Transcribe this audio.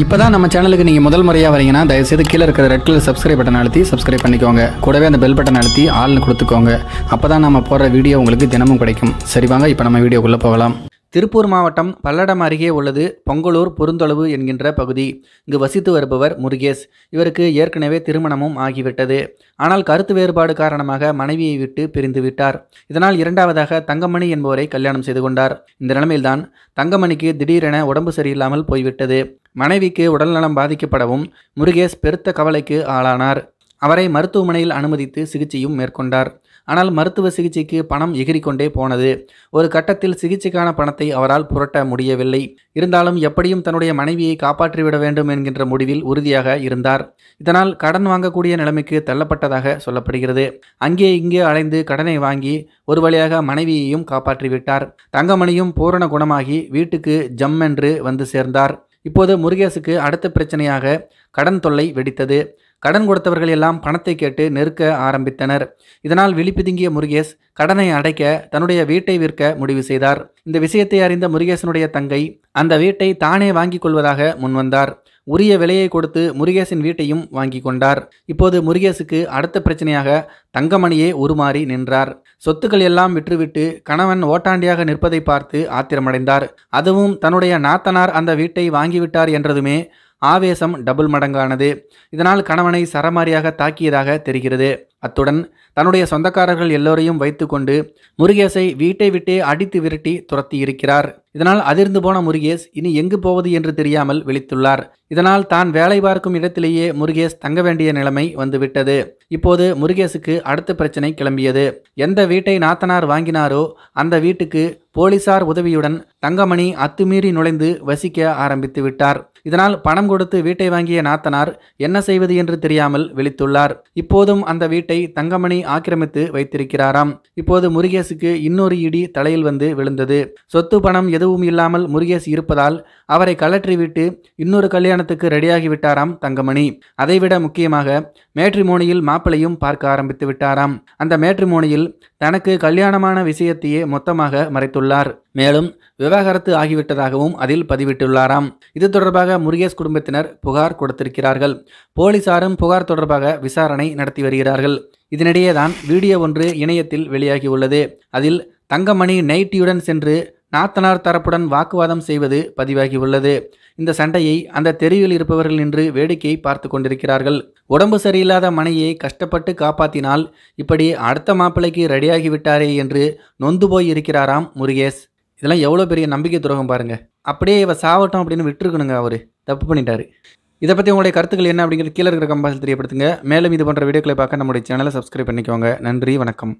இப்போ தான் நம்ம சேனலுக்கு நீங்கள் முதல் முறையாக வரீங்கன்னா தயவுசெய்து கீழே இருக்கிற ரெட் கலர் சப்ஸ்கிரைப் பட்டன் அழுத்தி சப்ஸ்கிரைப் பண்ணிக்கோங்க கூடவே அந்த பெல் பட்டன் அழுத்தி ஆள்னு கொடுத்துக்கோங்க அப்போ தான் நம்ம போடுற வீடியோ உங்களுக்கு தினமும் கிடைக்கும் சரி வாங்க இப்போ நம்ம வீடியோக்குள்ளே போகலாம் திருப்பூர் மாவட்டம் பல்லடம் அருகே உள்ளது பொங்கலூர் புருந்தொளவு என்கின்ற பகுதி இங்கு வசித்து வருபவர் முருகேஷ் இவருக்கு ஏற்கனவே திருமணமும் ஆகிவிட்டது ஆனால் கருத்து வேறுபாடு காரணமாக மனைவியை விட்டு பிரிந்து விட்டார் இதனால் இரண்டாவதாக தங்கமணி என்பவரை கல்யாணம் செய்து கொண்டார் இந்த நிலைமையில்தான் தங்கமணிக்கு திடீரென உடம்பு சரியில்லாமல் போய்விட்டது மனைவிக்கு உடல்நலம் பாதிக்கப்படவும் முருகேஷ் பெருத்த கவலைக்கு ஆளானார் அவரை மருத்துவமனையில் அனுமதித்து சிகிச்சையும் மேற்கொண்டார் ஆனால் மருத்துவ சிகிச்சைக்கு பணம் எகிரிக்கொண்டே போனது ஒரு கட்டத்தில் சிகிச்சைக்கான பணத்தை அவரால் புரட்ட முடியவில்லை இருந்தாலும் எப்படியும் தன்னுடைய மனைவியை காப்பாற்றிவிட வேண்டும் என்கின்ற முடிவில் உறுதியாக இருந்தார் இதனால் கடன் வாங்கக்கூடிய நிலைமைக்கு தள்ளப்பட்டதாக சொல்லப்படுகிறது அங்கே இங்கே அலைந்து கடனை வாங்கி ஒரு வழியாக மனைவியையும் காப்பாற்றிவிட்டார் தங்கமணியும் பூரண குணமாகி வீட்டுக்கு ஜம்மென்று வந்து சேர்ந்தார் இப்போது முருகேசுக்கு அடுத்த பிரச்சனையாக கடன் தொல்லை வெடித்தது கடன் கொடுத்தவர்கள் எல்லாம் பணத்தை கேட்டு நெருக்க ஆரம்பித்தனர் இதனால் விழிப்புதுங்கிய முருகேஷ் கடனை அடைக்க தன்னுடைய வீட்டை விற்க முடிவு செய்தார் இந்த விஷயத்தை அறிந்த முருகேசனுடைய தங்கை அந்த வீட்டை தானே வாங்கிக் கொள்வதாக முன்வந்தார் உரிய விலையை கொடுத்து முருகேசின் வீட்டையும் வாங்கி கொண்டார் இப்போது முருகேசுக்கு அடுத்த பிரச்சனையாக தங்கமணியே உருமாறி நின்றார் சொத்துக்கள் எல்லாம் விற்றுவிட்டு கணவன் ஓட்டாண்டியாக நிற்பதை பார்த்து ஆத்திரமடைந்தார் அதுவும் தன்னுடைய நாத்தனார் அந்த வீட்டை வாங்கிவிட்டார் என்றதுமே ஆவேசம் டபுள் மடங்கானது இதனால் கணவனை சரமாரியாக தாக்கியதாக தெரிகிறது அத்துடன் தன்னுடைய சொந்தக்காரர்கள் எல்லோரையும் வைத்துக்கொண்டு முருகேசை வீட்டை விட்டே அடித்து விரட்டி துரத்தி இருக்கிறார் இதனால் அதிர்ந்து போன முருகேஷ் இனி எங்கு போவது என்று தெரியாமல் விழித்துள்ளார் இதனால் தான் வேலை பார்க்கும் இடத்திலேயே முருகேஷ் தங்க வேண்டிய நிலைமை வந்துவிட்டது இப்போது முருகேஷுக்கு அடுத்த பிரச்சனை கிளம்பியது எந்த வீட்டை நாத்தனார் வாங்கினாரோ அந்த வீட்டுக்கு போலீசார் உதவியுடன் தங்கமணி அத்துமீறி நுழைந்து வசிக்க ஆரம்பித்து விட்டார் இதனால் பணம் கொடுத்து வீட்டை வாங்கிய நாத்தனார் என்ன செய்வது என்று தெரியாமல் விழித்துள்ளார் இப்போதும் அந்த வீட்டை தங்கமணி ஆக்கிரமித்து வைத்திருக்கிறாராம் இப்போது முருகேசுக்கு இன்னொரு இடி தலையில் வந்து விழுந்தது சொத்து பணம் எதுவும் இல்லாமல் முருகேஷ் இருப்பதால் அவரை கலற்றிவிட்டு இன்னொரு கல்யாணத்துக்கு ரெடியாகி விட்டாராம் தங்கமணி அதைவிட முக்கியமாக மேட்ரிமோனியில் மாப்பிளையும் பார்க்க ஆரம்பித்து விட்டாராம் அந்த மேட்ரிமோனியில் தனக்கு கல்யாணமான விஷயத்தையே மொத்தமாக மறைத்துள்ளார் மேலும் விவாகரத்து ஆகிவிட்டதாகவும் அதில் பதிவிட்டுள்ளாராம் இது தொடர்பாக முருகேஷ் குடும்பத்தினர் புகார் கொடுத்திருக்கிறார்கள் போலீசாரும் புகார் தொடர்பாக விசாரணை நடத்தி வருகிறார்கள் இதனிடையே தான் வீடியோ ஒன்று இணையத்தில் வெளியாகியுள்ளது அதில் தங்கமணி நைட்டியுடன் சென்று நாத்தனார் தரப்புடன் வாக்குவாதம் செய்வது பதிவாகியுள்ளது இந்த சண்டையை அந்த தெருவில் இருப்பவர்கள் நின்று வேடிக்கையை பார்த்து கொண்டிருக்கிறார்கள் உடம்பு சரியில்லாத மனையை கஷ்டப்பட்டு காப்பாத்தினால் இப்படி அடுத்த மாப்பிள்ளைக்கு ரெடியாகிவிட்டாரே என்று நொந்து போய் இருக்கிறாராம் முருகேஷ் இதெல்லாம் எவ்வளோ பெரிய நம்பிக்கை துரோகம் பாருங்க அப்படியே இவ சாவட்டம் அப்படின்னு விட்டுருக்கணுங்க அவர் தப்பு பண்ணிட்டாரு இதை பற்றி உங்களுடைய கருத்துக்கள் என்ன அப்படிங்கிறது கீழே இருக்கிற கம்பாசில் தெரியப்படுத்துங்க மேலும் இது போன்ற வீடியோக்களை பார்க்க நம்முடைய சேனலை சப்ஸ்கிரைப் பண்ணிக்கோங்க நன்றி வணக்கம்